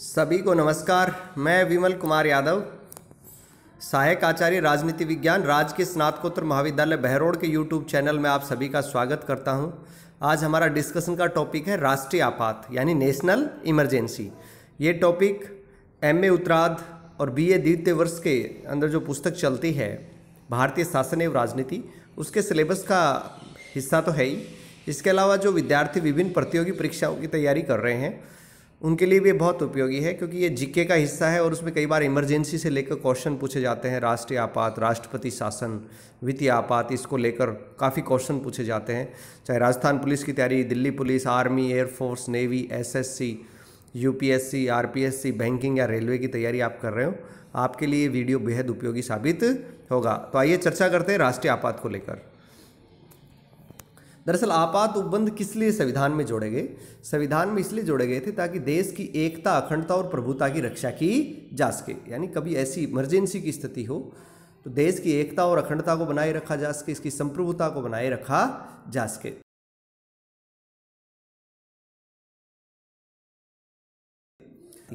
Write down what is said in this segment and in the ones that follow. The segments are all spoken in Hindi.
सभी को नमस्कार मैं विमल कुमार यादव सहायक आचार्य राजनीति विज्ञान राज के स्नातकोत्तर महाविद्यालय बहरोड़ के यूट्यूब चैनल में आप सभी का स्वागत करता हूं आज हमारा डिस्कशन का टॉपिक है राष्ट्रीय आपात यानी नेशनल इमरजेंसी ये टॉपिक एम ए उत्तराध और बी ए द्वितीय वर्ष के अंदर जो पुस्तक चलती है भारतीय शासन एवं राजनीति उसके सिलेबस का हिस्सा तो है ही इसके अलावा जो विद्यार्थी विभिन्न प्रतियोगी परीक्षाओं की तैयारी कर रहे हैं उनके लिए भी बहुत उपयोगी है क्योंकि ये जीके का हिस्सा है और उसमें कई बार इमरजेंसी से लेकर क्वेश्चन पूछे जाते हैं राष्ट्रीय आपात राष्ट्रपति शासन वित्तीय आपात इसको लेकर काफ़ी क्वेश्चन पूछे जाते हैं चाहे राजस्थान पुलिस की तैयारी Delhi police army air force navy S P S C banking या रेलवे की तैयारी आप कर रहे हो आपके लिए वीडियो बेहद उपयोगी साबित होगा तो आइए चर्चा करते हैं राष्ट्रीय आपात को लेकर दरअसल आपात उपबंध किस लिए संविधान में जोड़े गए संविधान में इसलिए जोड़े गए थे ताकि देश की एकता अखंडता और प्रभुता की रक्षा की जा सके यानी कभी ऐसी इमरजेंसी की स्थिति हो तो देश की एकता और अखंडता को बनाए रखा जा सके इसकी संप्रभुता को बनाए रखा जा सके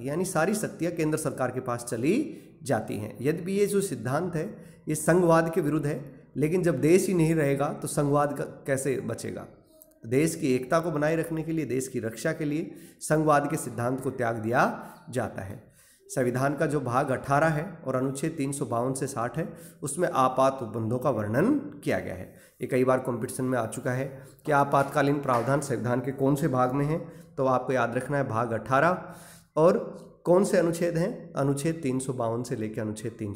यानी सारी शक्तियां केंद्र सरकार के पास चली जाती हैं यद्य ये जो सिद्धांत है ये संघवाद के विरुद्ध है लेकिन जब देश ही नहीं रहेगा तो संघवाद कैसे बचेगा देश की एकता को बनाए रखने के लिए देश की रक्षा के लिए संघवाद के सिद्धांत को त्याग दिया जाता है संविधान का जो भाग 18 है और अनुच्छेद तीन से 60 है उसमें आपात उपबंधों का वर्णन किया गया है ये कई बार कॉम्पिटिशन में आ चुका है कि आपातकालीन प्रावधान संविधान के कौन से भाग में हैं तो आपको याद रखना है भाग 18 और कौन से अनुच्छेद हैं अनुच्छेद तीन से लेकर अनुच्छेद तीन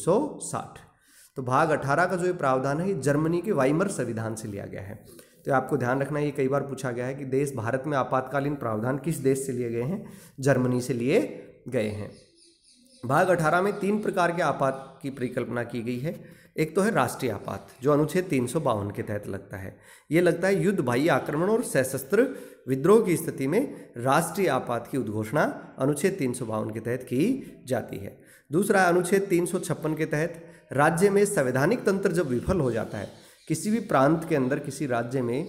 तो भाग 18 का जो ये प्रावधान है ये जर्मनी के वाइमर संविधान से लिया गया है तो आपको ध्यान रखना ये कई बार पूछा गया है कि देश भारत में आपातकालीन प्रावधान किस देश से लिए गए हैं जर्मनी से लिए गए हैं भाग 18 में तीन प्रकार के आपात की परिकल्पना की गई है एक तो है राष्ट्रीय आपात जो अनुच्छेद तीन के तहत लगता है ये लगता है युद्ध बाह्य आक्रमण और सशस्त्र विद्रोह की स्थिति में राष्ट्रीय आपात की उद्घोषणा अनुच्छेद तीन के तहत की जाती है दूसरा अनुच्छेद तीन के तहत राज्य में संवैधानिक तंत्र जब विफल हो जाता है किसी भी प्रांत के अंदर किसी राज्य में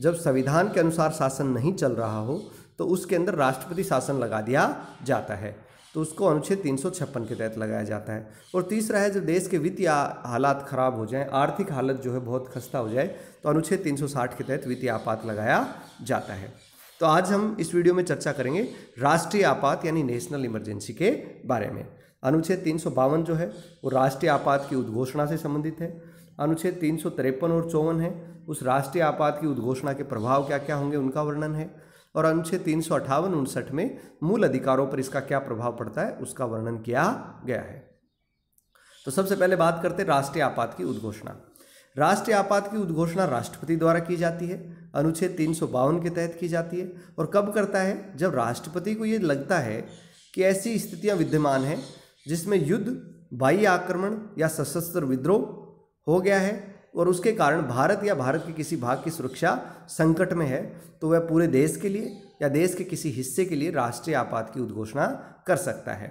जब संविधान के अनुसार शासन नहीं चल रहा हो तो उसके अंदर राष्ट्रपति शासन लगा दिया जाता है तो उसको अनुच्छेद तीन के तहत लगाया जाता है और तीसरा है जब देश के वित्तीय हालात खराब हो जाएं आर्थिक हालत जो है बहुत खस्ता हो जाए तो अनुच्छेद 360 के तहत वित्तीय आपात लगाया जाता है तो आज हम इस वीडियो में चर्चा करेंगे राष्ट्रीय आपात यानी नेशनल इमरजेंसी के बारे में अनुच्छेद तीन जो है वो राष्ट्रीय आपात की उद्घोषणा से संबंधित है अनुच्छेद तीन और चौवन है उस राष्ट्रीय आपात की उद्घोषणा के प्रभाव क्या क्या होंगे उनका वर्णन है और अनुच्छेद तीन सौ अठावन उनसठ में मूल अधिकारों पर इसका क्या प्रभाव पड़ता है उसका वर्णन किया गया है तो सबसे पहले बात करते हैं राष्ट्रीय आपात की उद्घोषणा राष्ट्रीय आपात की उद्घोषणा राष्ट्रपति द्वारा की जाती है अनुच्छेद तीन के तहत की जाती है और कब करता है जब राष्ट्रपति को ये लगता है कि ऐसी स्थितियाँ विद्यमान हैं जिसमें युद्ध बाह्य आक्रमण या सशस्त्र विद्रोह हो गया है और उसके कारण भारत या भारत के किसी भाग की सुरक्षा संकट में है तो वह पूरे देश के लिए या देश के किसी हिस्से के लिए राष्ट्रीय आपात की उद्घोषणा कर सकता है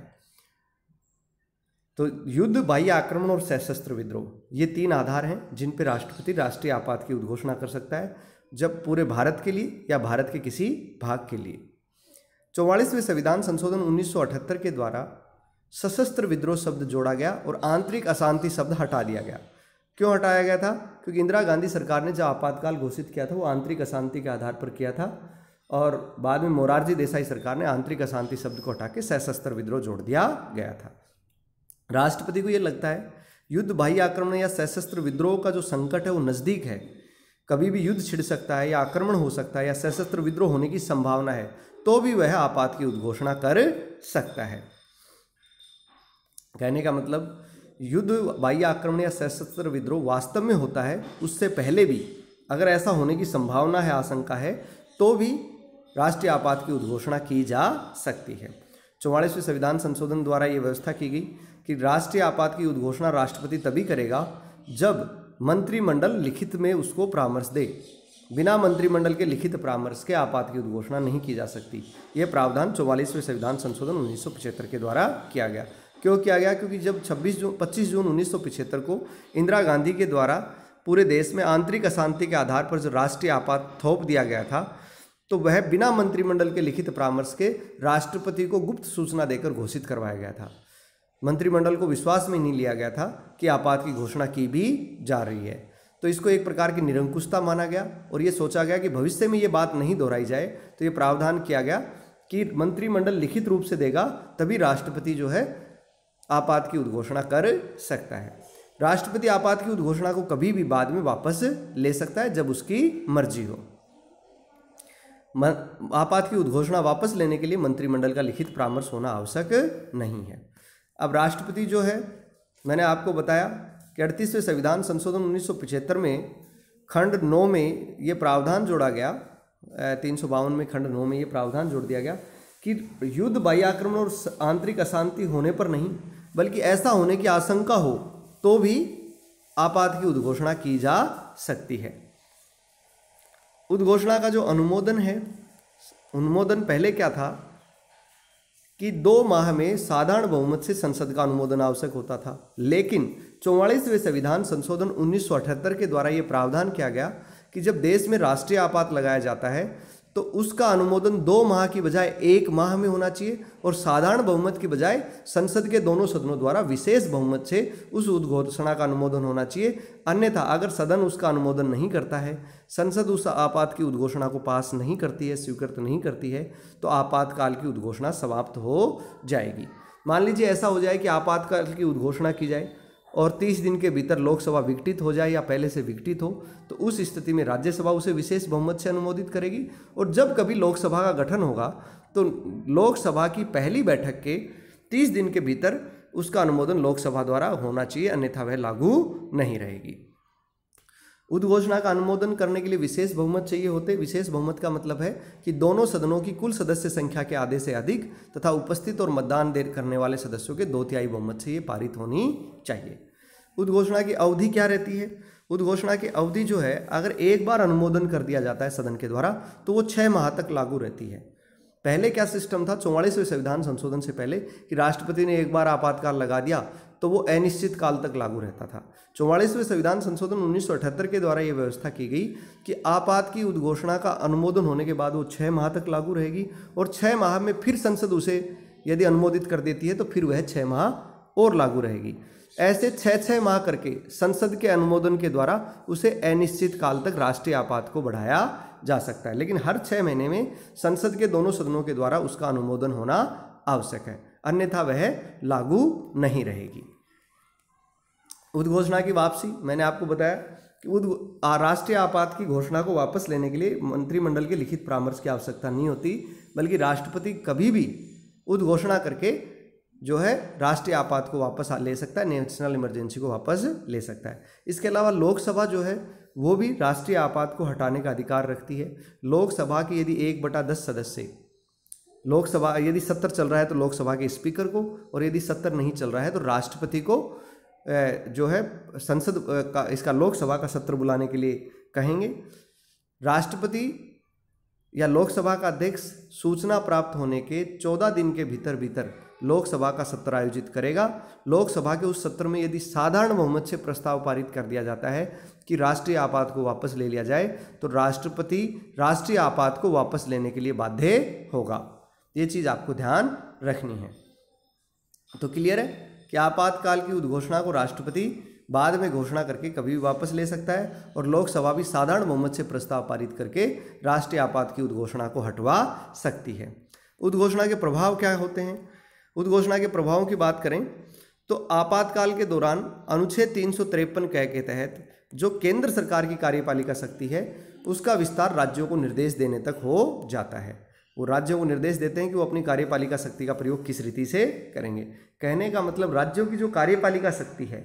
तो युद्ध बाह्य आक्रमण और सशस्त्र विद्रोह ये तीन आधार हैं जिन पर राष्ट्रपति राष्ट्रीय आपात की उद्घोषणा कर सकता है जब पूरे भारत के लिए या भारत के किसी भाग के लिए चौवालीसवें संविधान संशोधन 1978 के द्वारा सशस्त्र विद्रोह शब्द जोड़ा गया और आंतरिक अशांति शब्द हटा दिया गया क्यों हटाया गया था क्योंकि इंदिरा गांधी सरकार ने जो आपातकाल घोषित किया था वो आंतरिक अशांति के आधार पर किया था और बाद में मोरारजी देसाई सरकार ने आंतरिक अशांति शब्द को हटा के सशस्त्र विद्रोह जोड़ दिया गया था राष्ट्रपति को ये लगता है युद्ध बाह्य आक्रमण या सशस्त्र विद्रोह का जो संकट है वो नज़दीक है कभी भी युद्ध छिड़ सकता है या आक्रमण हो सकता है या सशस्त्र विद्रोह होने की संभावना है तो भी वह आपात की उद्घोषणा कर सकता है कहने का मतलब युद्ध बाह्य आक्रमण या सशस्त्र विद्रोह वास्तव में होता है उससे पहले भी अगर ऐसा होने की संभावना है आशंका है तो भी राष्ट्रीय आपात की उद्घोषणा की जा सकती है चौवालीसवें संविधान संशोधन द्वारा ये व्यवस्था की गई कि राष्ट्रीय आपात की उद्घोषणा राष्ट्रपति तभी करेगा जब मंत्रिमंडल लिखित में उसको परामर्श दे बिना मंत्रिमंडल के लिखित परामर्श के आपात की उद्घोषणा नहीं की जा सकती यह प्रावधान चौवालीसवें संविधान संशोधन उन्नीस के द्वारा किया गया क्यों किया गया क्योंकि जब 26 जून 25 जून उन्नीस को इंदिरा गांधी के द्वारा पूरे देश में आंतरिक अशांति के आधार पर जो राष्ट्रीय आपात थोप दिया गया था तो वह बिना मंत्रिमंडल के लिखित परामर्श के राष्ट्रपति को गुप्त सूचना देकर घोषित करवाया गया था मंत्रिमंडल को विश्वास में नहीं लिया गया था कि आपात की घोषणा की भी जा रही है तो इसको एक प्रकार की निरंकुशता माना गया और ये सोचा गया कि भविष्य में ये बात नहीं दोहराई जाए तो ये प्रावधान किया गया कि मंत्रिमंडल लिखित रूप से देगा तभी राष्ट्रपति जो है आपात की उद्घोषणा कर सकता है राष्ट्रपति आपात की उद्घोषणा को कभी भी बाद में वापस ले सकता है जब उसकी मर्जी हो आपात की उद्घोषणा वापस लेने के लिए मंत्रिमंडल का लिखित परामर्श होना आवश्यक नहीं है अब राष्ट्रपति जो है मैंने आपको बताया कि अड़तीसवें संविधान संशोधन उन्नीस में खंड नौ में ये प्रावधान जोड़ा गया तीन सौ बावन में खंड नौ में ये प्रावधान जोड़ दिया गया कि युद्ध बाह्य आक्रमण और आंतरिक अशांति होने पर नहीं बल्कि ऐसा होने की आशंका हो तो भी आपात की उद्घोषणा की जा सकती है उद्घोषणा का जो अनुमोदन है अनुमोदन पहले क्या था कि दो माह में साधारण बहुमत से संसद का अनुमोदन आवश्यक होता था लेकिन चौवालीसवें संविधान संशोधन उन्नीस के द्वारा यह प्रावधान किया गया कि जब देश में राष्ट्रीय आपात लगाया जाता है तो उसका अनुमोदन दो माह की बजाय एक माह में होना चाहिए और साधारण बहुमत की बजाय संसद के दोनों सदनों द्वारा विशेष बहुमत से उस उद्घोषणा का अनुमोदन होना चाहिए अन्यथा अगर सदन उसका अनुमोदन नहीं करता है संसद उस आपात की उद्घोषणा को पास नहीं करती है स्वीकृत नहीं करती है तो आपातकाल की उद्घोषणा समाप्त हो जाएगी मान लीजिए ऐसा हो जाए कि आपातकाल की उद्घोषणा की जाए और 30 दिन के भीतर लोकसभा विघटित हो जाए या पहले से विघटित हो तो उस स्थिति में राज्यसभा उसे विशेष बहुमत से अनुमोदित करेगी और जब कभी लोकसभा का गठन होगा तो लोकसभा की पहली बैठक के 30 दिन के भीतर उसका अनुमोदन लोकसभा द्वारा होना चाहिए अन्यथा वह लागू नहीं रहेगी उद्घोषणा का अनुमोदन करने के लिए विशेष बहुमत चाहिए होते विशेष बहुमत का मतलब है कि दोनों सदनों की कुल सदस्य संख्या के आधे से अधिक तथा उपस्थित और मतदान देर करने वाले सदस्यों के दो तिहाई बहुमत से ये पारित होनी चाहिए उद्घोषणा की अवधि क्या रहती है उद्घोषणा की अवधि जो है अगर एक बार अनुमोदन कर दिया जाता है सदन के द्वारा तो वो छः माह तक लागू रहती है पहले क्या सिस्टम था चौवालीसवें संविधान संशोधन से पहले कि राष्ट्रपति ने एक बार आपातकाल लगा दिया तो वो अनिश्चित काल तक लागू रहता था चौवालीसवें संविधान संशोधन 1978 के द्वारा ये व्यवस्था की गई कि आपात की उद्घोषणा का अनुमोदन होने के बाद वो छः माह तक लागू रहेगी और छः माह में फिर संसद उसे यदि अनुमोदित कर देती है तो फिर वह छः माह और लागू रहेगी ऐसे छः छः माह करके संसद के अनुमोदन के द्वारा उसे अनिश्चित काल तक राष्ट्रीय आपात को बढ़ाया जा सकता है लेकिन हर छः महीने में संसद के दोनों सदनों के द्वारा उसका अनुमोदन होना आवश्यक है अन्यथा वह लागू नहीं रहेगी उद्घोषणा की वापसी मैंने आपको बताया कि राष्ट्रीय आपात की घोषणा को वापस लेने के लिए मंत्रिमंडल के लिखित परामर्श की आवश्यकता नहीं होती बल्कि राष्ट्रपति कभी भी उद्घोषणा करके जो है राष्ट्रीय आपात को वापस ले सकता है नेशनल इमरजेंसी को वापस ले सकता है इसके अलावा लोकसभा जो है वो भी राष्ट्रीय आपात को हटाने का अधिकार रखती है लोकसभा की यदि एक बटा दस सदस्य लोकसभा यदि सत्तर चल रहा है तो लोकसभा के स्पीकर को और यदि सत्तर नहीं चल रहा है तो राष्ट्रपति को जो है संसद का इसका लोकसभा का सत्र बुलाने के लिए कहेंगे राष्ट्रपति या लोकसभा का अध्यक्ष सूचना प्राप्त होने के चौदह दिन के भीतर भीतर लोकसभा का सत्र आयोजित करेगा लोकसभा के उस सत्र में यदि साधारण बहुमत से प्रस्ताव पारित कर दिया जाता है कि राष्ट्रीय आपात को वापस ले लिया जाए तो राष्ट्रपति राष्ट्रीय आपात को वापस लेने के लिए बाध्य होगा ये चीज़ आपको ध्यान रखनी है तो क्लियर है कि आपातकाल की उद्घोषणा को राष्ट्रपति बाद में घोषणा करके कभी भी वापस ले सकता है और लोकसभा भी साधारण बहुमत से प्रस्ताव पारित करके राष्ट्रीय आपात की उद्घोषणा को हटवा सकती है उद्घोषणा के प्रभाव क्या होते हैं उद्घोषणा के प्रभावों की बात करें तो आपातकाल के दौरान अनुच्छेद तीन सौ कह के तहत जो केंद्र सरकार की कार्यपालिका शक्ति है उसका विस्तार राज्यों को निर्देश देने तक हो जाता है वो राज्यों को निर्देश देते हैं कि वो अपनी कार्यपालिका शक्ति का प्रयोग किस रीति से करेंगे कहने का मतलब राज्यों की जो कार्यपालिका शक्ति है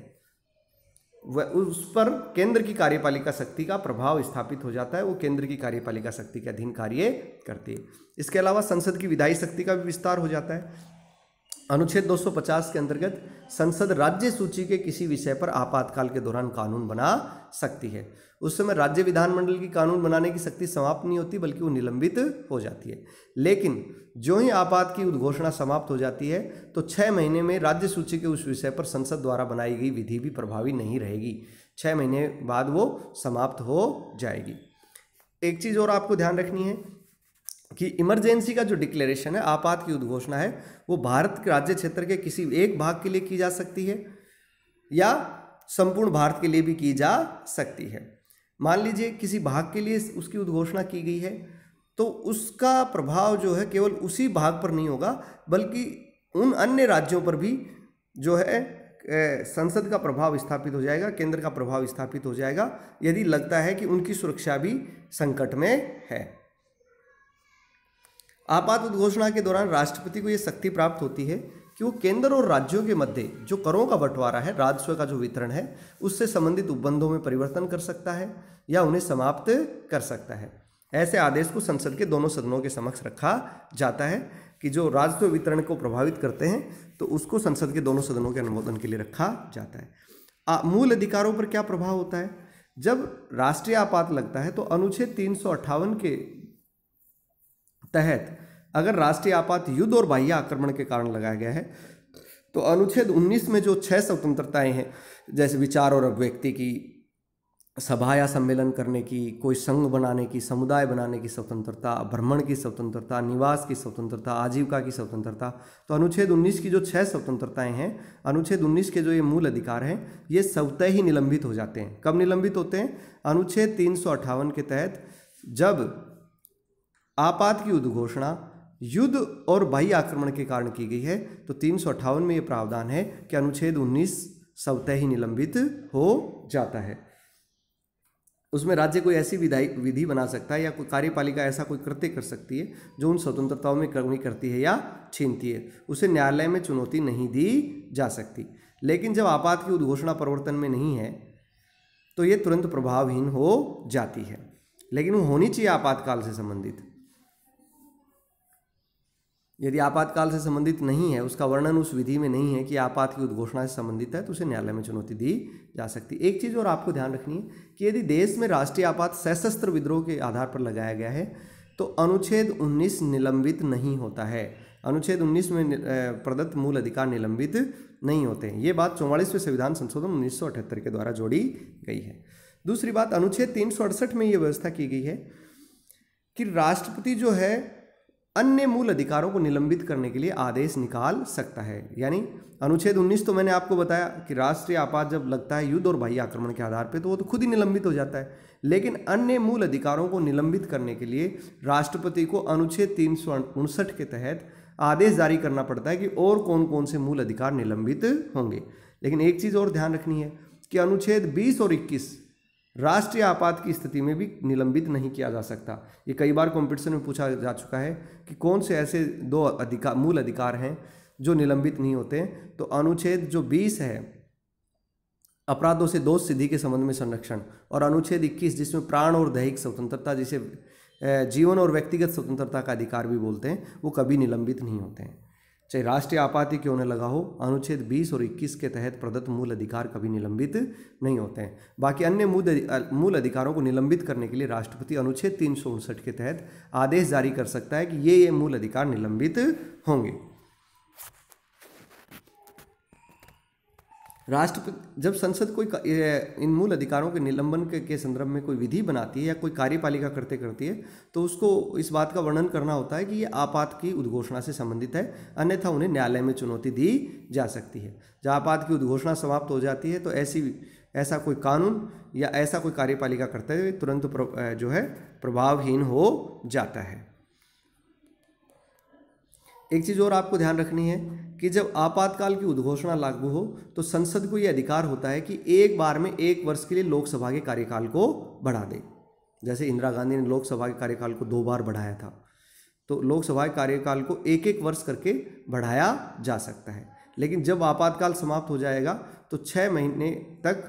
वह उस पर केंद्र की कार्यपालिका शक्ति का प्रभाव स्थापित हो जाता है वो केंद्र की कार्यपालिका शक्ति के अधीन कार्य करती है इसके अलावा संसद की विधायी शक्ति का भी विस्तार हो जाता है अनुच्छेद 250 के अंतर्गत संसद राज्य सूची के किसी विषय पर आपातकाल के दौरान कानून बना सकती है उस समय राज्य विधानमंडल की कानून बनाने की शक्ति समाप्त नहीं होती बल्कि वो निलंबित हो जाती है लेकिन जो ही आपात की उद्घोषणा समाप्त हो जाती है तो छः महीने में राज्य सूची के उस विषय पर संसद द्वारा बनाई गई विधि भी प्रभावी नहीं रहेगी छः महीने बाद वो समाप्त हो जाएगी एक चीज़ और आपको ध्यान रखनी है कि इमरजेंसी का जो डिक्लेरेशन है आपात की उद्घोषणा है वो भारत के राज्य क्षेत्र के किसी एक भाग के लिए की जा सकती है या संपूर्ण भारत के लिए भी की जा सकती है मान लीजिए किसी भाग के लिए उसकी उद्घोषणा की गई है तो उसका प्रभाव जो है केवल उसी भाग पर नहीं होगा बल्कि उन अन्य राज्यों पर भी जो है संसद का प्रभाव स्थापित हो जाएगा केंद्र का प्रभाव स्थापित हो जाएगा यदि लगता है कि उनकी सुरक्षा भी संकट में है आपात उद्घोषणा के दौरान राष्ट्रपति को यह शक्ति प्राप्त होती है कि वो केंद्र और राज्यों के मध्य जो करों का बंटवारा है राजस्व का जो वितरण है उससे संबंधित उपबंधों में परिवर्तन कर सकता है या उन्हें समाप्त कर सकता है ऐसे आदेश को संसद के दोनों सदनों के समक्ष रखा जाता है कि जो राजस्व वितरण को प्रभावित करते हैं तो उसको संसद के दोनों सदनों के अनुमोदन के लिए रखा जाता है आ, मूल अधिकारों पर क्या प्रभाव होता है जब राष्ट्रीय आपात लगता है तो अनुच्छेद तीन के तहत अगर राष्ट्रीय आपात युद्ध और बाह्य आक्रमण के कारण लगाया गया है तो अनुच्छेद 19 में जो छह स्वतंत्रताएं हैं जैसे विचार और अभिव्यक्ति की सभा या सम्मेलन करने की कोई संघ बनाने की समुदाय बनाने की स्वतंत्रता भ्रमण की स्वतंत्रता निवास की स्वतंत्रता आजीविका की स्वतंत्रता तो अनुच्छेद 19 की जो छह स्वतंत्रताएं हैं अनुच्छेद 19 के जो ये मूल अधिकार हैं ये स्वतः ही निलंबित हो जाते हैं कब निलंबित होते हैं अनुच्छेद तीन के तहत जब आपात की उद्घोषणा युद्ध और बाह्य आक्रमण के कारण की गई है तो तीन में यह प्रावधान है कि अनुच्छेद उन्नीस सवतः ही निलंबित हो जाता है उसमें राज्य कोई ऐसी विधाई विधि बना सकता है या कोई कार्यपालिका ऐसा कोई कृत्य कर सकती है जो उन स्वतंत्रताओं में कमी करती है या छीनती है उसे न्यायालय में चुनौती नहीं दी जा सकती लेकिन जब आपात की उद्घोषणा प्रवर्तन में नहीं है तो ये तुरंत प्रभावहीन हो जाती है लेकिन वो होनी चाहिए आपातकाल से संबंधित यदि आपातकाल से संबंधित नहीं है उसका वर्णन उस विधि में नहीं है कि आपात की उद्घोषणा से संबंधित है तो उसे न्यायालय में चुनौती दी जा सकती है एक चीज़ और आपको ध्यान रखनी है कि यदि देश में राष्ट्रीय आपात सशस्त्र विद्रोह के आधार पर लगाया गया है तो अनुच्छेद 19 निलंबित नहीं होता है अनुच्छेद 19 में प्रदत्त मूल अधिकार निलंबित नहीं होते हैं ये बात चौवालीसवें संविधान संशोधन उन्नीस के द्वारा जोड़ी गई है दूसरी बात अनुच्छेद तीन में ये व्यवस्था की गई है कि राष्ट्रपति जो है अन्य मूल अधिकारों को निलंबित करने के लिए आदेश निकाल सकता है यानी अनुच्छेद 19 तो मैंने आपको बताया कि राष्ट्रीय आपात जब लगता है युद्ध और बाह्य आक्रमण के आधार पर तो वो तो खुद ही निलंबित हो जाता है लेकिन अन्य मूल अधिकारों को निलंबित करने के लिए राष्ट्रपति को अनुच्छेद तीन के तहत आदेश जारी करना पड़ता है कि और कौन कौन से मूल अधिकार निलंबित होंगे लेकिन एक चीज़ और ध्यान रखनी है कि अनुच्छेद 20 और इक्कीस राष्ट्रीय आपात की स्थिति में भी निलंबित नहीं किया जा सकता ये कई बार कॉम्पिटिशन में पूछा जा चुका है कि कौन से ऐसे दो अधिकार मूल अधिकार हैं जो निलंबित नहीं होते तो अनुच्छेद जो बीस है अपराधों से दोष सिद्धि के संबंध में संरक्षण और अनुच्छेद 21 जिसमें प्राण और दैहिक स्वतंत्रता जिसे जीवन और व्यक्तिगत स्वतंत्रता का अधिकार भी बोलते हैं वो कभी निलंबित नहीं होते हैं चाहे राष्ट्रीय आपाति क्यों न लगा हो अनुच्छेद 20 और 21 के तहत प्रदत्त मूल अधिकार कभी निलंबित नहीं होते हैं बाकी अन्य मूल अधिकारों को निलंबित करने के लिए राष्ट्रपति अनुच्छेद तीन के तहत आदेश जारी कर सकता है कि ये ये मूल अधिकार निलंबित होंगे राष्ट्रपति जब संसद कोई इन मूल अधिकारों के निलंबन के, के संदर्भ में कोई विधि बनाती है या कोई कार्यपालिका करते करती है तो उसको इस बात का वर्णन करना होता है कि ये आपात की उद्घोषणा से संबंधित है अन्यथा उन्हें न्यायालय में चुनौती दी जा सकती है जब आपात की उद्घोषणा समाप्त हो जाती है तो ऐसी ऐसा कोई कानून या ऐसा कोई कार्यपालिका करते हुए तुरंत जो है प्रभावहीन हो जाता है एक चीज़ और आपको ध्यान रखनी है कि जब आपातकाल की उद्घोषणा लागू हो तो संसद को यह अधिकार होता है कि एक बार में एक वर्ष के लिए लोकसभा के कार्यकाल को बढ़ा दे जैसे इंदिरा गांधी ने लोकसभा के कार्यकाल को दो बार बढ़ाया था तो लोकसभा के कार्यकाल को एक एक वर्ष करके बढ़ाया जा सकता है लेकिन जब आपातकाल समाप्त हो जाएगा तो छः महीने तक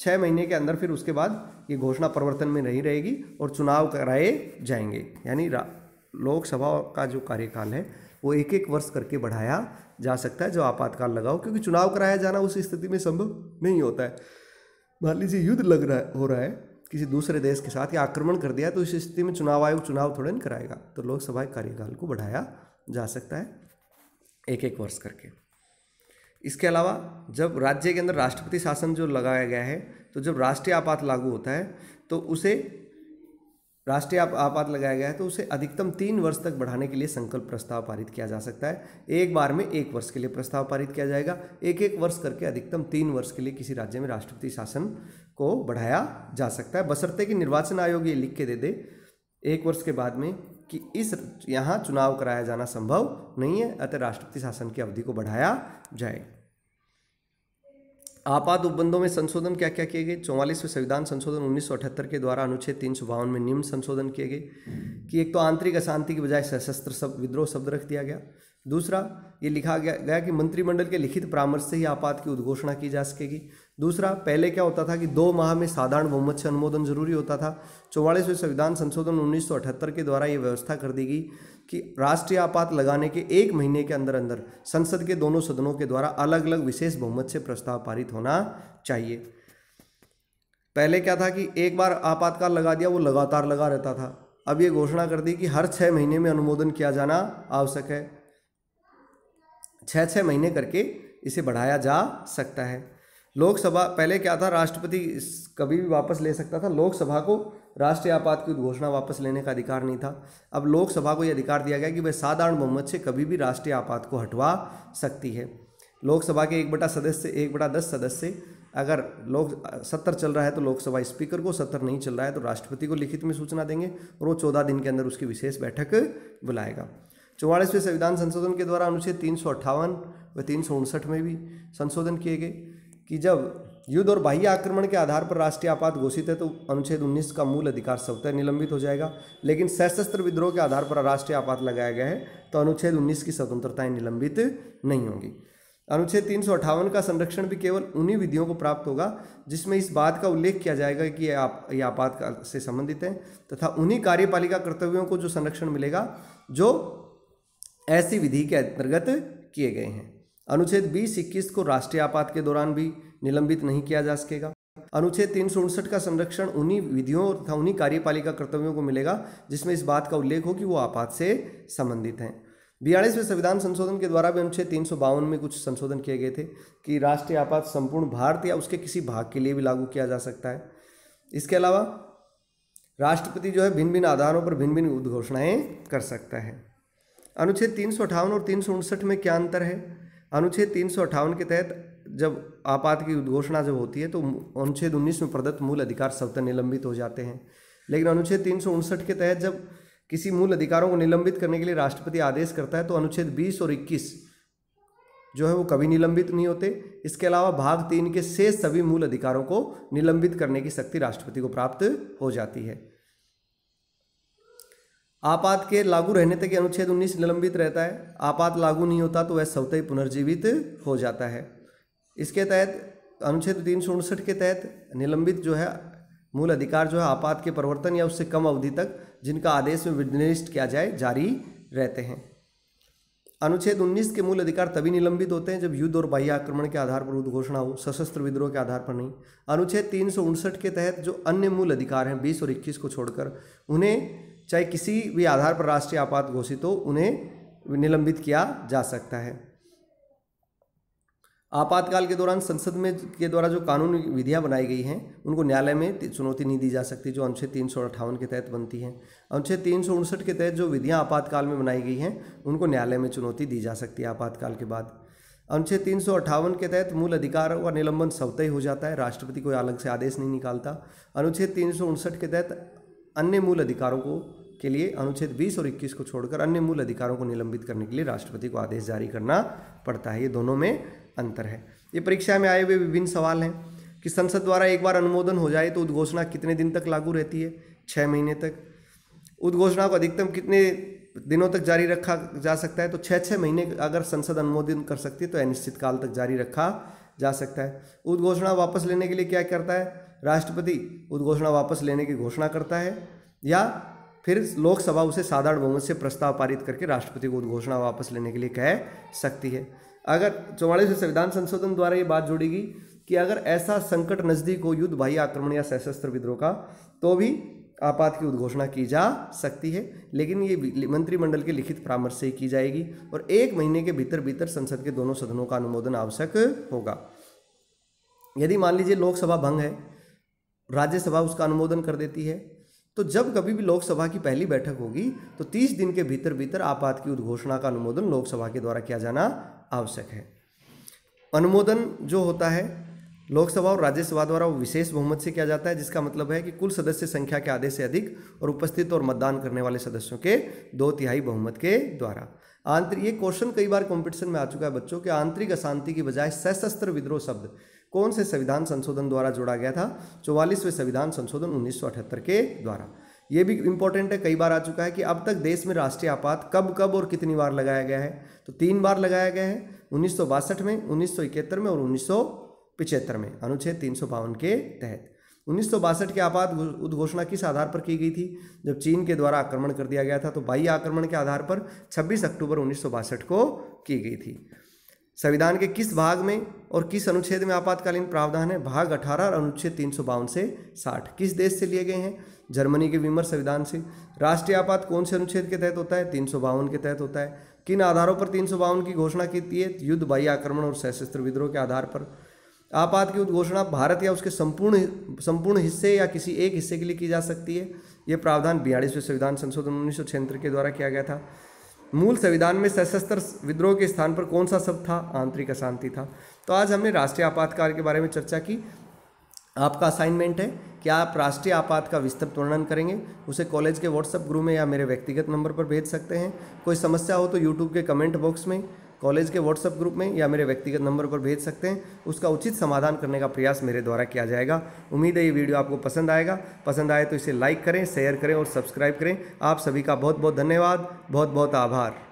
छः महीने के अंदर फिर उसके बाद ये घोषणा प्रवर्तन में नहीं रहेगी और चुनाव कराए जाएंगे यानी लोकसभा का जो कार्यकाल है वो एक एक वर्ष करके बढ़ाया जा सकता है जो आपातकाल लगाओ क्योंकि चुनाव कराया जाना उस स्थिति में संभव नहीं होता है मान लीजिए युद्ध लग रहा हो रहा है किसी दूसरे देश के साथ या आक्रमण कर दिया तो इस स्थिति में चुनाव आयोग चुनाव थोड़ा नहीं कराएगा तो लोकसभा कार्यकाल को बढ़ाया जा सकता है एक एक वर्ष करके इसके अलावा जब राज्य के अंदर राष्ट्रपति शासन जो लगाया गया है तो जब राष्ट्रीय आपात लागू होता है तो उसे राष्ट्रीय आपात लगाया गया है तो उसे अधिकतम तीन वर्ष तक बढ़ाने के लिए संकल्प प्रस्ताव पारित किया जा सकता है एक बार में एक वर्ष के लिए प्रस्ताव पारित किया जाएगा एक एक वर्ष करके अधिकतम तीन वर्ष के लिए किसी राज्य में राष्ट्रपति शासन को बढ़ाया जा सकता है बसरते कि निर्वाचन आयोग ये लिख के दे दे एक वर्ष के बाद में कि इस यहाँ चुनाव कराया जाना संभव नहीं है अतः राष्ट्रपति शासन की अवधि को बढ़ाया जाए आपात उपबंधों में संशोधन क्या क्या किए गए चौवालीसवें संविधान संशोधन उन्नीस के द्वारा अनुच्छेद तीन सौ बावन में निम्न संशोधन किए गए कि एक तो आंतरिक अशांति की बजाय सशस्त्र शब्द विद्रोह शब्द रख दिया गया दूसरा ये लिखा गया गया कि मंत्रिमंडल के लिखित परामर्श से ही आपात की उद्घोषणा की जा सकेगी दूसरा पहले क्या होता था कि दो माह में साधारण बहुमत से अनुमोदन जरूरी होता था चौवालीसवें संविधान संशोधन अठहत्तर के द्वारा ये व्यवस्था कर दी गई कि राष्ट्रीय आपात लगाने के एक महीने के अंदर अंदर संसद के दोनों सदनों के द्वारा अलग अलग विशेष बहुमत से प्रस्ताव पारित होना चाहिए पहले क्या था कि एक बार आपातकाल लगा दिया वो लगातार लगा रहता था अब ये घोषणा कर दी कि हर छः महीने में अनुमोदन किया जाना आवश्यक है छः छः महीने करके इसे बढ़ाया जा सकता है लोकसभा पहले क्या था राष्ट्रपति कभी भी वापस ले सकता था लोकसभा को राष्ट्रीय आपात की उद्घोषणा वापस लेने का अधिकार नहीं था अब लोकसभा को यह अधिकार दिया गया कि वह साधारण बहुमत से कभी भी राष्ट्रीय आपात को हटवा सकती है लोकसभा के एक बटा सदस्य एक बटा दस सदस्य अगर लोक सत्तर चल रहा है तो लोकसभा स्पीकर को सत्तर नहीं चल रहा है तो राष्ट्रपति को लिखित में सूचना देंगे और वो चौदह दिन के अंदर उसकी विशेष बैठक बुलाएगा चौवालीसवें संविधान संशोधन के द्वारा अनुच्छेद तीन सौ अट्ठावन व तीन सौ उनसठ में भी संशोधन किए गए कि जब युद्ध और बाह्य आक्रमण के आधार पर राष्ट्रीय आपात घोषित है तो अनुच्छेद 19 का मूल अधिकार स्वतः निलंबित हो जाएगा लेकिन सशस्त्र विद्रोह के आधार पर राष्ट्रीय आपात लगाया गया है तो अनुच्छेद 19 की स्वतंत्रताएं निलंबित नहीं होंगी अनुच्छेद तीन का संरक्षण भी केवल उन्हीं विधियों को प्राप्त होगा जिसमें इस बात का उल्लेख किया जाएगा कि ये आप ये आपात से संबंधित हैं तथा उन्हीं कार्यपालिका कर्तव्यों को जो संरक्षण मिलेगा जो ऐसी विधि के अंतर्गत किए गए हैं अनुच्छेद बीस इक्कीस को राष्ट्रीय आपात के दौरान भी निलंबित नहीं किया जा सकेगा अनुच्छेद तीन सौ उनसठ का संरक्षण उन्हीं विधियों तथा उन्हीं कार्यपालिका कर्तव्यों को मिलेगा जिसमें इस बात का उल्लेख हो कि वो आपात से संबंधित हैं बयालीसवें संविधान संशोधन के द्वारा भी अनुच्छेद तीन सौ बावन में कुछ संशोधन किए गए थे कि राष्ट्रीय आपात संपूर्ण भारत या उसके किसी भाग के लिए भी लागू किया जा सकता है इसके अलावा राष्ट्रपति जो है भिन्न भिन्न आधारों पर भिन्न भिन्न उद्घोषणाएँ कर सकता है अनुच्छेद तीन सौ अठावन और तीन सौ उनसठ में क्या अंतर है अनुच्छेद तीन के तहत जब आपात की उद्घोषणा जब होती है तो अनुच्छेद 19 में प्रदत्त मूल अधिकार स्वतः निलंबित हो जाते हैं लेकिन अनुच्छेद तीन के तहत जब किसी मूल अधिकारों को निलंबित करने के लिए राष्ट्रपति आदेश करता है तो अनुच्छेद 20 और 21 जो है वो कभी निलंबित नहीं होते इसके अलावा भाग तीन के शेष सभी मूल अधिकारों को निलंबित करने की शक्ति राष्ट्रपति को प्राप्त हो जाती है आपात के लागू रहने तक अनुच्छेद 19 निलंबित रहता है आपात लागू नहीं होता तो वह स्वतः पुनर्जीवित हो जाता है इसके तहत अनुच्छेद तीन सौ उनसठ के तहत निलंबित जो है मूल अधिकार जो है आपात के परिवर्तन या उससे कम अवधि तक जिनका आदेश में विनिष्ट किया जाए जारी रहते हैं अनुच्छेद 19 के मूल अधिकार तभी निलंबित होते हैं जब युद्ध और बाह्य आक्रमण के आधार पर उद्घोषणा हो सशस्त्र विद्रोह के आधार पर नहीं अनुच्छेद तीन के तहत जो अन्य मूल अधिकार हैं बीस और इक्कीस को छोड़कर उन्हें चाहे किसी भी आधार पर राष्ट्रीय आपात घोषित हो उन्हें निलंबित किया जा सकता है आपातकाल के दौरान संसद में के द्वारा जो कानून विधियां बनाई गई हैं उनको न्यायालय में चुनौती नहीं दी जा सकती जो अनुच्छेद तीन सौ अट्ठावन के तहत बनती हैं अनुच्छेद तीन सौ उनसठ के तहत जो विधियां आपातकाल में बनाई गई हैं उनको न्यायालय में चुनौती दी जा सकती है आपातकाल के बाद अनुच्छेद तीन सौ अट्ठावन के तहत मूल अधिकार व निलंबन स्वतः हो जाता है राष्ट्रपति कोई अलग से आदेश नहीं निकालता अनुच्छेद तीन सौ उनसठ के तहत अन्य मूल अधिकारों को के लिए अनुच्छेद 20 और 21 को छोड़कर अन्य मूल अधिकारों को निलंबित करने के लिए राष्ट्रपति को आदेश जारी करना पड़ता है ये दोनों में अंतर है ये परीक्षा में आए हुए विभिन्न सवाल हैं कि संसद द्वारा एक बार अनुमोदन हो जाए तो उद्घोषणा कितने दिन तक लागू रहती है छः महीने तक उद्घोषणा को अधिकतम कितने दिनों तक जारी रखा जा सकता है तो छः छः महीने अगर संसद अनुमोदन कर सकती है तो अनिश्चित काल तक जारी रखा जा सकता है उद्घोषणा वापस लेने के लिए क्या करता है राष्ट्रपति उद्घोषणा वापस लेने की घोषणा करता है या फिर लोकसभा उसे साधारण बहुमत से प्रस्ताव पारित करके राष्ट्रपति को उद्घोषणा वापस लेने के लिए कह सकती है अगर चौवालीस संविधान संशोधन द्वारा ये बात जुड़ेगी कि अगर ऐसा संकट नजदीक हो युद्ध भाई आक्रमण या सशस्त्र विद्रोह का तो भी आपात की उद्घोषणा की जा सकती है लेकिन ये मंत्रिमंडल के लिखित परामर्श से ही की जाएगी और एक महीने के भीतर भीतर संसद के दोनों सदनों का अनुमोदन आवश्यक होगा यदि मान लीजिए लोकसभा भंग है राज्यसभा उसका अनुमोदन कर देती है तो जब कभी भी लोकसभा की पहली बैठक होगी तो 30 दिन के भीतर भीतर आपात की उद्घोषणा का अनुमोदन लोकसभा के द्वारा किया जाना आवश्यक है अनुमोदन जो होता है लोकसभा और राज्यसभा द्वारा वो विशेष बहुमत से किया जाता है जिसका मतलब है कि कुल सदस्य संख्या के आधे से अधिक और उपस्थित और मतदान करने वाले सदस्यों के दो तिहाई बहुमत के द्वारा आंतरिक ये क्वेश्चन कई बार कंपटीशन में आ चुका है बच्चों के आंतरिक अशांति की बजाय सशस्त्र विद्रोह शब्द कौन से संविधान संशोधन द्वारा जोड़ा गया था चौवालीसवें संविधान संशोधन उन्नीस के द्वारा ये भी इंपॉर्टेंट है कई बार आ चुका है कि अब तक देश में राष्ट्रीय आपात कब कब और कितनी बार लगाया गया है तो तीन बार लगाया गया है उन्नीस में उन्नीस में और उन्नीस में अनुच्छेद तीन के तहत उन्नीस के आपात उद्घोषणा किस आधार पर की गई थी जब चीन के द्वारा आक्रमण कर दिया गया था तो बाह्य आक्रमण के आधार पर 26 अक्टूबर उन्नीस को की गई थी संविधान के किस भाग में और किस अनुच्छेद में आपातकालीन प्रावधान है भाग अठारह और अनुच्छेद तीन से साठ किस देश से लिए गए हैं जर्मनी के विमर संविधान से राष्ट्रीय आपात कौन से अनुच्छेद के तहत होता है तीन के तहत होता है किन आधारों पर तीन की घोषणा की है युद्ध बाह्य आक्रमण और सशस्त्र विद्रोह के आधार पर आपात की उद्घोषणा भारत या उसके संपूर्ण संपूर्ण हिस्से या किसी एक हिस्से के लिए की जा सकती है ये प्रावधान बयालीसवें संविधान संशोधन उन्नीस के द्वारा किया गया था मूल संविधान में सशस्त्र विद्रोह के स्थान पर कौन सा शब्द था आंतरिक अशांति था तो आज हमने राष्ट्रीय आपातकाल के बारे में चर्चा की आपका असाइनमेंट है कि आप राष्ट्रीय आपात का विस्तृत वर्णन करेंगे उसे कॉलेज के व्हाट्सएप ग्रुप में या मेरे व्यक्तिगत नंबर पर भेज सकते हैं कोई समस्या हो तो यूट्यूब के कमेंट बॉक्स में कॉलेज के व्हाट्सएप ग्रुप में या मेरे व्यक्तिगत नंबर पर भेज सकते हैं उसका उचित समाधान करने का प्रयास मेरे द्वारा किया जाएगा उम्मीद है ये वीडियो आपको पसंद आएगा पसंद आए तो इसे लाइक करें शेयर करें और सब्सक्राइब करें आप सभी का बहुत बहुत धन्यवाद बहुत बहुत आभार